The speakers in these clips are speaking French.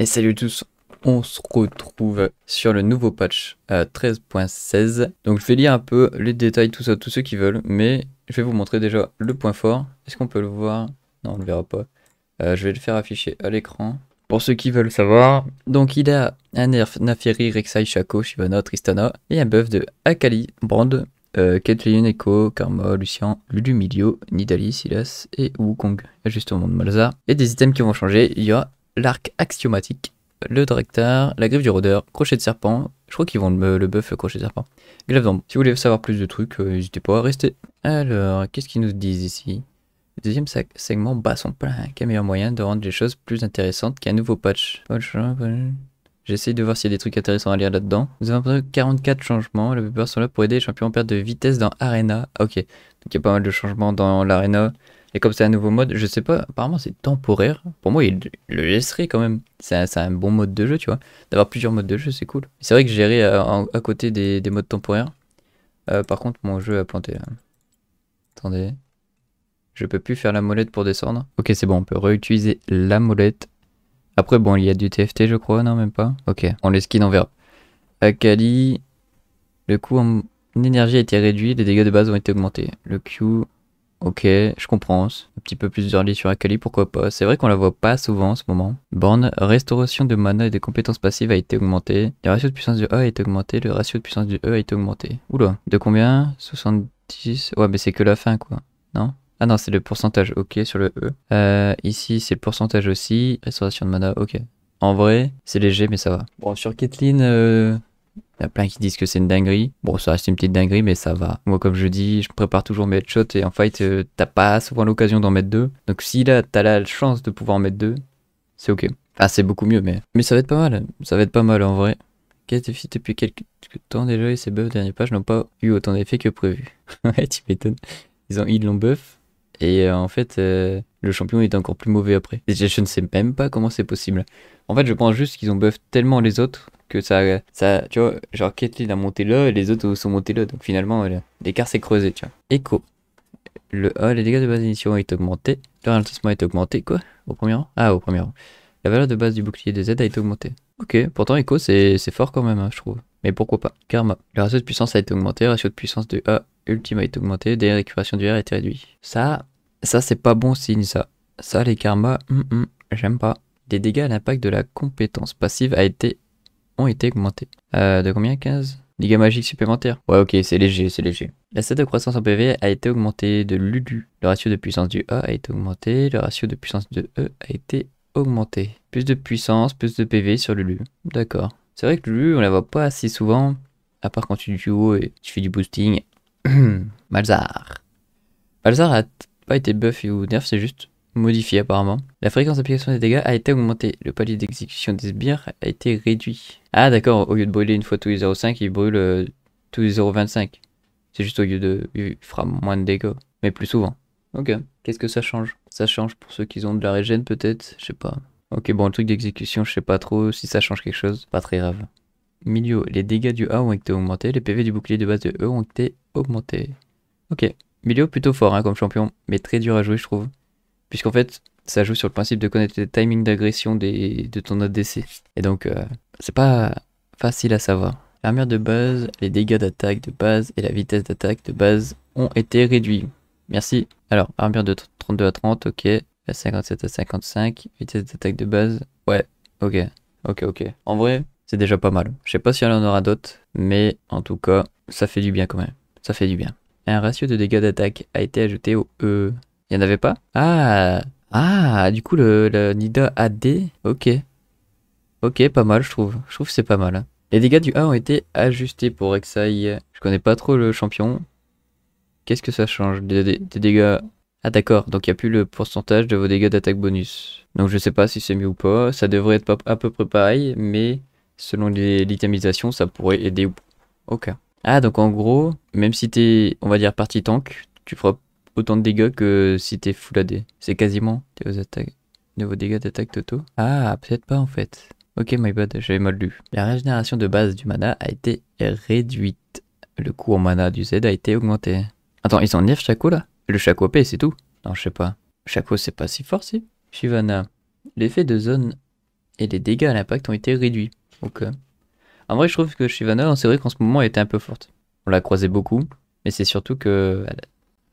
Et salut tous, on se retrouve sur le nouveau patch 13.16. Euh, donc je vais lire un peu les détails, tout ça, tous ceux qui veulent, mais je vais vous montrer déjà le point fort. Est-ce qu'on peut le voir Non, on ne le verra pas. Euh, je vais le faire afficher à l'écran. Pour ceux qui veulent savoir, donc il a un nerf Nafiri, Rek'Sai, Shaco, Shivana, Tristana et un buff de Akali, Brand, Caitlyn, euh, Echo, Karma, Lucian, Lulu Milio, Nidali, Silas et Wukong, ajustement de Malza. Et des items qui vont changer, il y a l'arc axiomatique, le directeur, la griffe du rôdeur, crochet de serpent. Je crois qu'ils vont le, le buff, le crochet de serpent. Glaive d'ombre. Si vous voulez savoir plus de trucs, euh, n'hésitez pas à rester. Alors, qu'est-ce qu'ils nous disent ici Deuxième segment, basson plein. Quel meilleur moyen de rendre les choses plus intéressantes qu'un nouveau patch J'essaie de voir s'il y a des trucs intéressants à lire là-dedans. Nous avons 44 changements. les plupart sont là pour aider les champions en perte de vitesse dans Arena. Ah, ok, donc il y a pas mal de changements dans l'Arena. Et comme c'est un nouveau mode, je sais pas, apparemment c'est temporaire. Pour moi, il le laisserait quand même. C'est un, bon mode de jeu, tu vois. D'avoir plusieurs modes de jeu, c'est cool. C'est vrai que gérer euh, à, côté des, modes temporaires. Euh, par contre, mon jeu a planté. Hein. Attendez. Je peux plus faire la molette pour descendre. Ok, c'est bon, on peut réutiliser la molette. Après, bon, il y a du TFT, je crois. Non, même pas. Ok, on les skin en verbe. Akali. Le coût en énergie a été réduit, les dégâts de base ont été augmentés. Le Q Ok, je comprends. Un petit peu plus early sur Akali, pourquoi pas. C'est vrai qu'on la voit pas souvent en ce moment. Borne, restauration de mana et de compétences passives a été augmentée. Le ratio de puissance de A a été augmenté. Le ratio de puissance du E a été augmenté. Oula, de combien 70 Ouais, mais c'est que la fin, quoi. Non ah non, c'est le pourcentage, ok, sur le E. Euh, ici, c'est le pourcentage aussi. Restauration de mana, ok. En vrai, c'est léger, mais ça va. Bon, sur Caitlyn, euh, il y a plein qui disent que c'est une dinguerie. Bon, ça reste une petite dinguerie, mais ça va. Moi, comme je dis, je prépare toujours mes headshots et en fight, euh, t'as pas souvent l'occasion d'en mettre deux. Donc si là, t'as la chance de pouvoir en mettre deux, c'est ok. Enfin, ah, c'est beaucoup mieux, mais... Mais ça va être pas mal. Ça va être pas mal, en vrai. Quel défi depuis quelques temps déjà et ces buffs dernier page n'ont pas eu autant d'effet que prévu. ouais, tu m'étonnes. Ils ont ils l'ont buff et euh, en fait euh, le champion est encore plus mauvais après. je ne sais même pas comment c'est possible. En fait, je pense juste qu'ils ont buff tellement les autres que ça, ça tu vois, genre Caitlyn a monté là et les autres sont montés là. Donc finalement, euh, l'écart s'est creusé, tu vois. Écho. Le A, les dégâts de base initiaux été augmenté. Le ralentissement été augmenté, quoi Au premier rang Ah, au premier rang. La valeur de base du bouclier de Z a été augmentée. Ok, pourtant Echo c'est fort quand même, hein, je trouve. Mais pourquoi pas Karma. Le ratio de puissance a été augmenté, le ratio de puissance de A ultime a été augmenté, des récupérations du R a été réduit. Ça, ça c'est pas bon signe ça. Ça les karmas, hum, hum, j'aime pas. Des dégâts à l'impact de la compétence passive a été ont été augmentés. Euh, de combien 15 Dégâts magiques supplémentaires. Ouais, ok, c'est léger, c'est léger. La scène de croissance en PV a été augmentée de Lulu. Le ratio de puissance du A e a été augmenté. Le ratio de puissance de E a été augmenté. Plus de puissance, plus de PV sur Lulu. D'accord. C'est vrai que Lulu, on la voit pas assez souvent. À part quand tu duo et tu fais du boosting. Malzar. Malzar a pas été buff ou nerf, c'est juste modifié apparemment. La fréquence d'application des dégâts a été augmentée. Le palier d'exécution des sbires a été réduit. Ah d'accord, au lieu de brûler une fois tous les 0,5, il brûle euh, tous les 0,25. C'est juste au lieu de... Il fera moins de dégâts, mais plus souvent. Ok, qu'est-ce que ça change Ça change pour ceux qui ont de la régène peut-être Je sais pas. Ok, bon, le truc d'exécution, je sais pas trop si ça change quelque chose. Pas très grave. Milieu, les dégâts du A ont été augmentés, les PV du bouclier de base de E ont été augmentés. Ok. Milieu plutôt fort hein, comme champion, mais très dur à jouer je trouve puisqu'en fait, ça joue sur le principe de connaître les timings d'agression de ton ADC. Et donc, euh, c'est pas facile à savoir. L'armure de base, les dégâts d'attaque de base et la vitesse d'attaque de base ont été réduits. Merci. Alors, armure de 32 à 30, ok. 57 à 55, vitesse d'attaque de base, ouais, ok. Ok, ok. En vrai, c'est déjà pas mal. Je sais pas si on en aura d'autres, mais en tout cas, ça fait du bien quand même. Ça fait du bien. Un ratio de dégâts d'attaque a été ajouté au E. Il avait pas Ah Ah Du coup, le, le, Nida AD, ok. Ok, pas mal, je trouve. Je trouve c'est pas mal. Hein. Les dégâts du A ont été ajustés pour Rek'Sai. Je connais pas trop le champion. Qu'est-ce que ça change des, dégâts ah d'accord, donc il n'y a plus le pourcentage de vos dégâts d'attaque bonus. Donc je sais pas si c'est mieux ou pas, ça devrait être à peu près pareil, mais selon l'itemisation, ça pourrait aider ou cas. Ok. Ah donc en gros, même si es, on va dire parti tank, tu feras autant de dégâts que si t'es full AD. C'est quasiment attaques, de dégâts d'attaque Toto. Ah, peut-être pas en fait. Ok, my bad, j'avais mal lu. La régénération de base du mana a été réduite. Le coût en mana du Z a été augmenté. Attends, ils nerf Shaco là Le Shaco AP, c'est tout Non, je sais pas. Shaco, c'est pas si fort, si Shivana. L'effet de zone et les dégâts à l'impact ont été réduits. Ok. En vrai, je trouve que Shivana, c'est vrai qu'en ce moment, elle était un peu forte. On l'a croisée beaucoup, mais c'est surtout que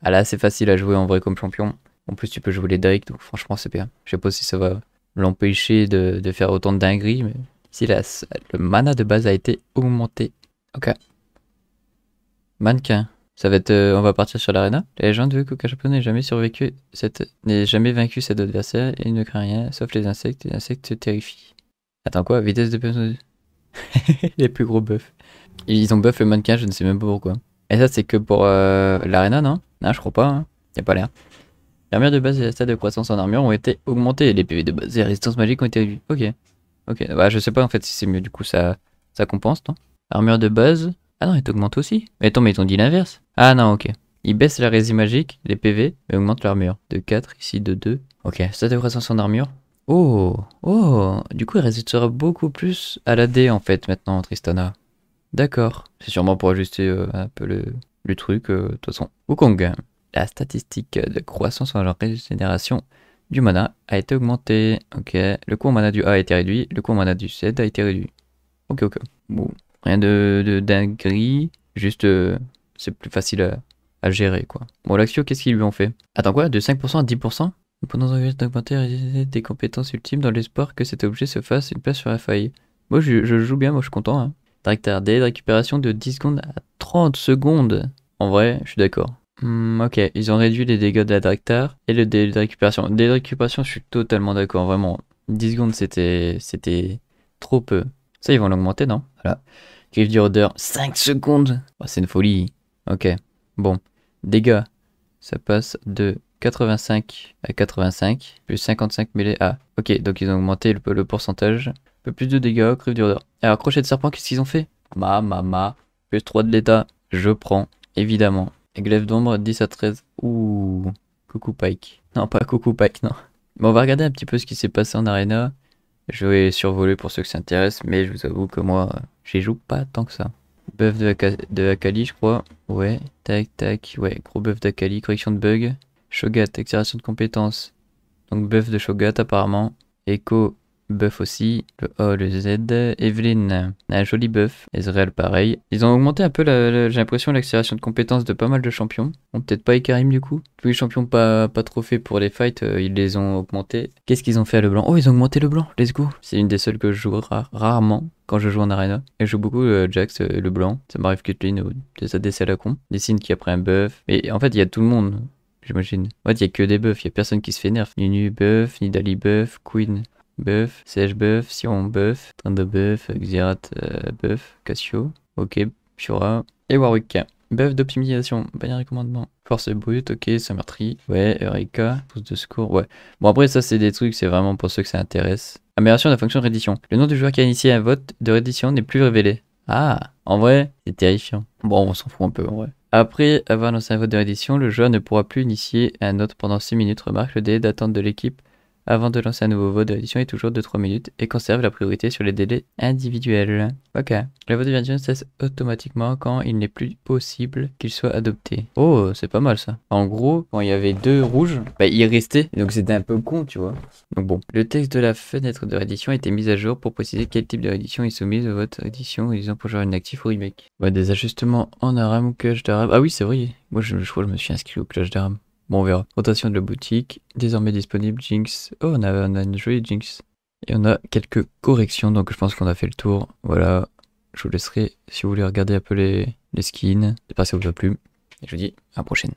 ah là, c'est facile à jouer en vrai comme champion. En plus, tu peux jouer les Drake, donc franchement, c'est bien. Je sais pas si ça va l'empêcher de, faire autant de dingueries, mais si la, le mana de base a été augmenté. Ok. Mannequin. Ça va être, euh, on va partir sur l'arena. Les gens veut que champion n'ait jamais survécu, cette, n'ait jamais vaincu cet adversaire et il ne craint rien, sauf les insectes. Les insectes se terrifient. Attends quoi Vitesse de personne. les plus gros buffs. Ils ont buff le mannequin, je ne sais même pas pourquoi. Et ça, c'est que pour euh, l'arena, non non, ah, je crois pas, hein. y a pas l'air. L'armure de base et la stade de croissance en armure ont été augmentées. Les PV de base et la résistance magique ont été Ok. Ok, bah, je sais pas en fait si c'est mieux, du coup ça, ça compense, non Armure de base. Ah non, elle augmente aussi. Mais attends, mais ils t'ont dit l'inverse. Ah non, ok. Ils baissent la résistance magique, les PV, mais augmentent l'armure. De 4, ici de 2. Ok, stade de croissance en armure. Oh, oh, du coup, il résistera beaucoup plus à la D en fait maintenant, Tristana. D'accord. C'est sûrement pour ajuster euh, un peu le, le truc, euh, de toute façon. Wukong, la statistique de croissance en régénération du mana a été augmentée. Ok, le coût en mana du A a été réduit, le coût en mana du Z a été réduit. Ok, ok. Bon, rien de, dinguerie, juste euh, c'est plus facile à, gérer quoi. Bon, l'Axio, qu'est-ce qu'ils lui ont fait Attends quoi, de 5% à 10% pendant un d'augmenter des compétences ultimes dans l'espoir que cet objet se fasse une place sur la faille. Moi je, joue bien, moi je suis content. Hein. Directeur D, récupération de 10 secondes à 30 secondes. En vrai, je suis d'accord. Hmm, ok, ils ont réduit les dégâts de la dractar et le délai de récupération. délai de récupération, je suis totalement d'accord, vraiment. 10 secondes, c'était, c'était trop peu. Ça, ils vont l'augmenter, non Voilà. du Rodeur, 5 secondes oh, C'est une folie. Ok, bon. Dégâts, ça passe de 85 à 85, plus 55 mêlés à... Ok, donc ils ont augmenté le, pourcentage. Un peu plus de dégâts, Griffe du Et Alors, crochet de serpent, qu'est-ce qu'ils ont fait Ma, ma, ma. Plus 3 de l'état, je prends, évidemment. Et glaive d'ombre, 10 à 13. Ouh, coucou Pike. Non, pas coucou Pike, non. Bon, on va regarder un petit peu ce qui s'est passé en arena. Je vais survoler pour ceux que ça intéresse, mais je vous avoue que moi, j'y joue pas tant que ça. Buff de, de Akali, je crois. Ouais, tac, tac, ouais, gros buff d'Akali, correction de bug. Shogat, accélération de compétences. Donc buff de Shogat apparemment. Echo, Buff aussi, le O, le Z, Evelyn, un joli buff, Ezreal pareil. Ils ont augmenté un peu, j'ai l'impression, l'accélération de compétences de pas mal de champions. Bon, peut-être pas Ikarim du coup. Tous les champions pas, pas trop faits pour les fights, euh, ils les ont augmentés. Qu'est-ce qu'ils ont fait à le blanc Oh, ils ont augmenté le blanc, let's go C'est une des seules que je joue rarement quand je joue en arena. Et je joue beaucoup euh, Jax, euh, et le blanc, ça m'arrive que Cutlin ou des ADC à la con. Dessine qui a pris un buff. Et en fait, il y a tout le monde j'imagine. En fait, il n'y a que des buffs, il n'y a personne qui se fait nerf. Ni Nu buff, ni Dali buff, Queen. Buff, Sèche Buff, on Buff, Train de Buff, Xerath euh, Buff, Cassio, Ok, Piora et Warwick. Buff d'optimisation, bannière et commandement. Force brute, ok, ça meurtrit. Ouais, Eureka, pouce de secours, ouais. Bon, après, ça, c'est des trucs, c'est vraiment pour ceux que ça intéresse. Amélioration de la fonction de reddition. Le nom du joueur qui a initié un vote de reddition n'est plus révélé. Ah, en vrai, c'est terrifiant. Bon, on s'en fout un peu, en vrai. Après avoir lancé un vote de reddition, le joueur ne pourra plus initier un autre pendant 6 minutes. Remarque, le délai d'attente de l'équipe avant de lancer un nouveau vote de il est toujours de 3 minutes et conserve la priorité sur les délais individuels. Ok. Le vote de se cesse automatiquement quand il n'est plus possible qu'il soit adopté. Oh, c'est pas mal ça. En gros, quand il y avait deux rouges, bah, il restait. Donc c'était un peu con, tu vois. Donc bon. Le texte de la fenêtre de réédition a été mis à jour pour préciser quel type de réédition est soumise à votre édition Disons pour jouer actif ou remake. des ajustements en arame ou cloche d'arabe. Ah oui, c'est vrai. Moi, je, crois que je me suis inscrit au cloche d'arabe. Bon, on verra. Rotation de la boutique. Désormais disponible Jinx. Oh, on a, une jolie Jinx. Et on a quelques corrections, donc je pense qu'on a fait le tour. Voilà, je vous laisserai, si vous voulez regarder un peu les, les skins. J'espère que ça vous Et je vous dis à la prochaine.